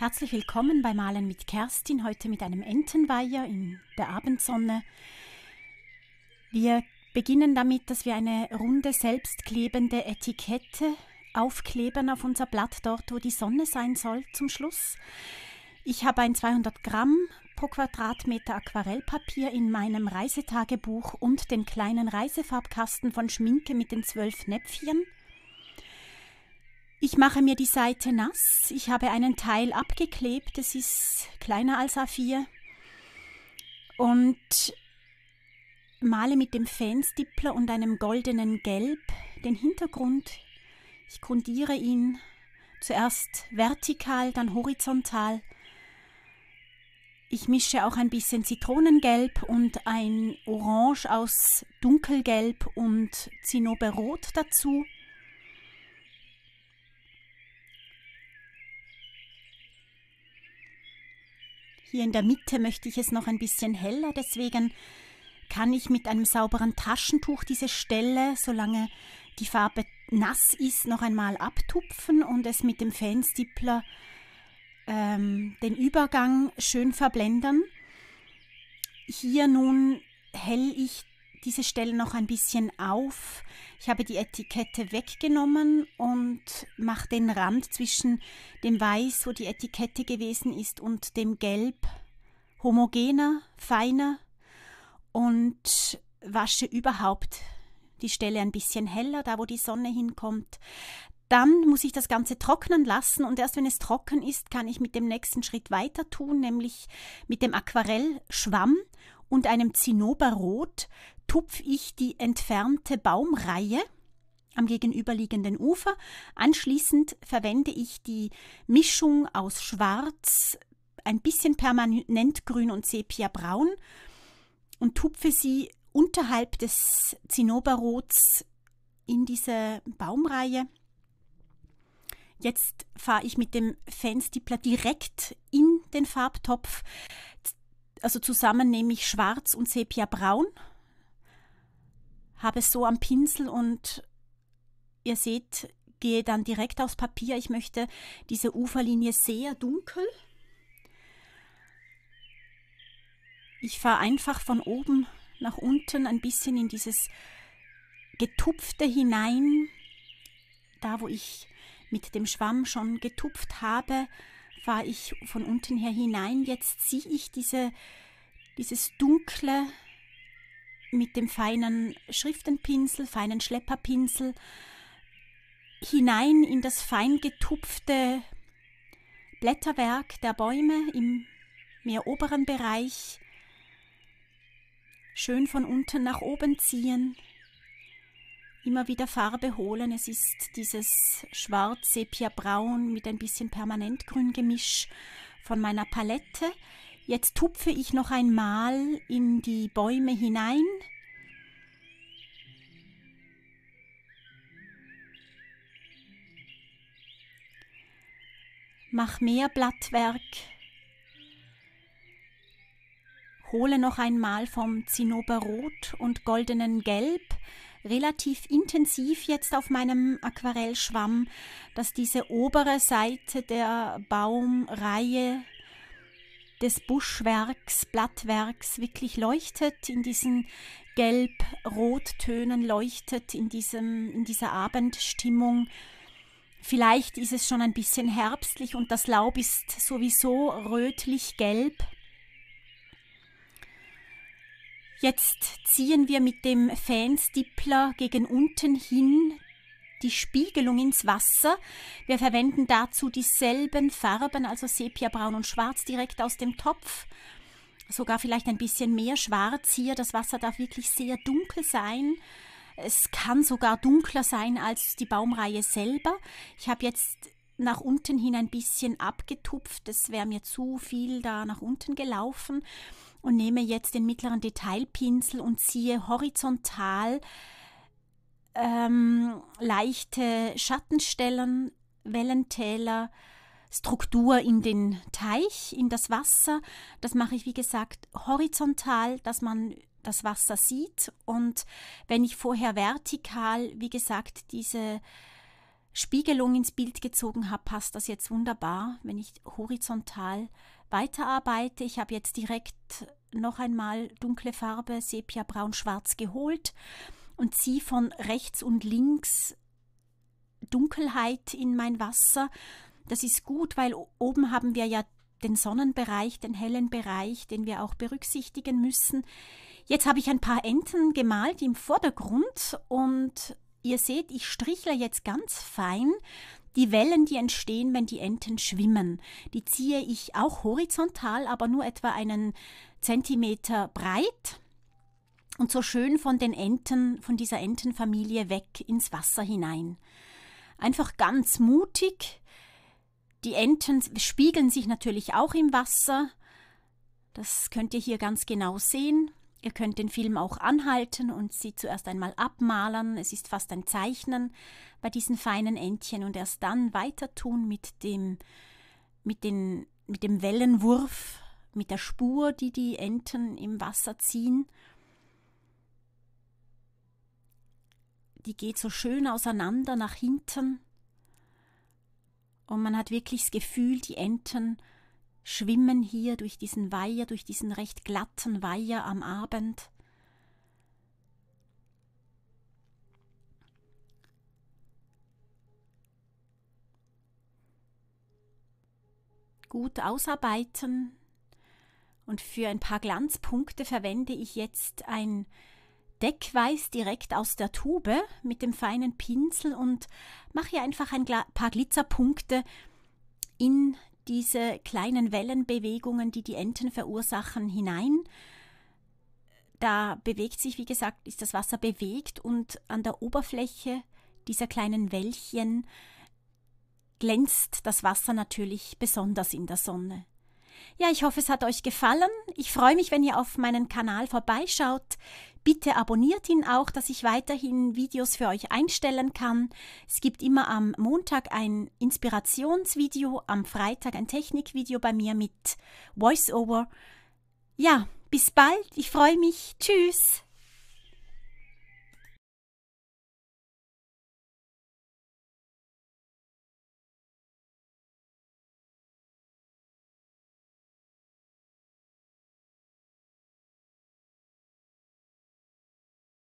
Herzlich willkommen bei Malen mit Kerstin, heute mit einem Entenweiher in der Abendsonne. Wir beginnen damit, dass wir eine runde selbstklebende Etikette aufkleben auf unser Blatt dort, wo die Sonne sein soll zum Schluss. Ich habe ein 200 Gramm pro Quadratmeter Aquarellpapier in meinem Reisetagebuch und den kleinen Reisefarbkasten von Schminke mit den zwölf Näpfchen – ich mache mir die Seite nass. Ich habe einen Teil abgeklebt. Es ist kleiner als A4. Und male mit dem Fanstippler und einem goldenen Gelb den Hintergrund. Ich grundiere ihn zuerst vertikal, dann horizontal. Ich mische auch ein bisschen Zitronengelb und ein Orange aus Dunkelgelb und Zinnoberrot dazu. Hier in der Mitte möchte ich es noch ein bisschen heller, deswegen kann ich mit einem sauberen Taschentuch diese Stelle, solange die Farbe nass ist, noch einmal abtupfen und es mit dem Fanstippler ähm, den Übergang schön verblendern. Hier nun hell ich diese Stelle noch ein bisschen auf. Ich habe die Etikette weggenommen und mache den Rand zwischen dem Weiß, wo die Etikette gewesen ist, und dem Gelb homogener, feiner und wasche überhaupt die Stelle ein bisschen heller, da wo die Sonne hinkommt. Dann muss ich das Ganze trocknen lassen und erst wenn es trocken ist, kann ich mit dem nächsten Schritt weiter tun, nämlich mit dem Aquarellschwamm und einem Zinnoberrot tupf ich die entfernte Baumreihe am gegenüberliegenden Ufer. Anschließend verwende ich die Mischung aus Schwarz, ein bisschen Permanentgrün und Sepiabraun und tupfe sie unterhalb des Zinnoberrots in diese Baumreihe. Jetzt fahre ich mit dem Fenstipler direkt in den Farbtopf also zusammen nehme ich schwarz und sepia-braun, habe es so am Pinsel und ihr seht, gehe dann direkt aufs Papier. Ich möchte diese Uferlinie sehr dunkel. Ich fahre einfach von oben nach unten ein bisschen in dieses Getupfte hinein, da wo ich mit dem Schwamm schon getupft habe, fahre ich von unten her hinein, jetzt ziehe ich diese, dieses dunkle mit dem feinen Schriftenpinsel, feinen Schlepperpinsel hinein in das fein getupfte Blätterwerk der Bäume im mehr oberen Bereich, schön von unten nach oben ziehen, immer wieder Farbe holen. Es ist dieses schwarz sepia braun mit ein bisschen permanentgrün Gemisch von meiner Palette. Jetzt tupfe ich noch einmal in die Bäume hinein. Mach mehr Blattwerk. Hole noch einmal vom Zinnoberrot und goldenen Gelb relativ intensiv jetzt auf meinem Aquarellschwamm, dass diese obere Seite der Baumreihe des Buschwerks, Blattwerks wirklich leuchtet, in diesen gelb-rot-Tönen leuchtet, in, diesem, in dieser Abendstimmung. Vielleicht ist es schon ein bisschen herbstlich und das Laub ist sowieso rötlich-gelb. Jetzt ziehen wir mit dem Fanstippler gegen unten hin die Spiegelung ins Wasser. Wir verwenden dazu dieselben Farben, also Sepiabraun und Schwarz direkt aus dem Topf. Sogar vielleicht ein bisschen mehr Schwarz hier. Das Wasser darf wirklich sehr dunkel sein. Es kann sogar dunkler sein als die Baumreihe selber. Ich habe jetzt nach unten hin ein bisschen abgetupft. Das wäre mir zu viel da nach unten gelaufen und nehme jetzt den mittleren Detailpinsel und ziehe horizontal ähm, leichte Schattenstellen, Wellentäler, Struktur in den Teich, in das Wasser. Das mache ich, wie gesagt, horizontal, dass man das Wasser sieht. Und wenn ich vorher vertikal, wie gesagt, diese Spiegelung ins Bild gezogen habe, passt das jetzt wunderbar, wenn ich horizontal weiterarbeite. Ich habe jetzt direkt noch einmal dunkle Farbe, Sepia, Braun, Schwarz geholt und ziehe von rechts und links Dunkelheit in mein Wasser. Das ist gut, weil oben haben wir ja den Sonnenbereich, den hellen Bereich, den wir auch berücksichtigen müssen. Jetzt habe ich ein paar Enten gemalt im Vordergrund und Ihr seht, ich strichle jetzt ganz fein die Wellen, die entstehen, wenn die Enten schwimmen. Die ziehe ich auch horizontal, aber nur etwa einen Zentimeter breit und so schön von den Enten, von dieser Entenfamilie weg ins Wasser hinein. Einfach ganz mutig. Die Enten spiegeln sich natürlich auch im Wasser. Das könnt ihr hier ganz genau sehen. Ihr könnt den Film auch anhalten und sie zuerst einmal abmalen. Es ist fast ein Zeichnen bei diesen feinen Entchen und erst dann weiter tun mit dem, mit den, mit dem Wellenwurf, mit der Spur, die die Enten im Wasser ziehen. Die geht so schön auseinander nach hinten. Und man hat wirklich das Gefühl, die Enten schwimmen hier durch diesen Weiher, durch diesen recht glatten Weiher am Abend. Gut ausarbeiten und für ein paar Glanzpunkte verwende ich jetzt ein Deckweiß direkt aus der Tube mit dem feinen Pinsel und mache hier einfach ein paar Glitzerpunkte in diese kleinen Wellenbewegungen, die die Enten verursachen, hinein. Da bewegt sich, wie gesagt, ist das Wasser bewegt und an der Oberfläche dieser kleinen Wellchen glänzt das Wasser natürlich besonders in der Sonne. Ja, ich hoffe, es hat euch gefallen. Ich freue mich, wenn ihr auf meinen Kanal vorbeischaut. Bitte abonniert ihn auch, dass ich weiterhin Videos für euch einstellen kann. Es gibt immer am Montag ein Inspirationsvideo, am Freitag ein Technikvideo bei mir mit Voiceover. Ja, bis bald, ich freue mich. Tschüss.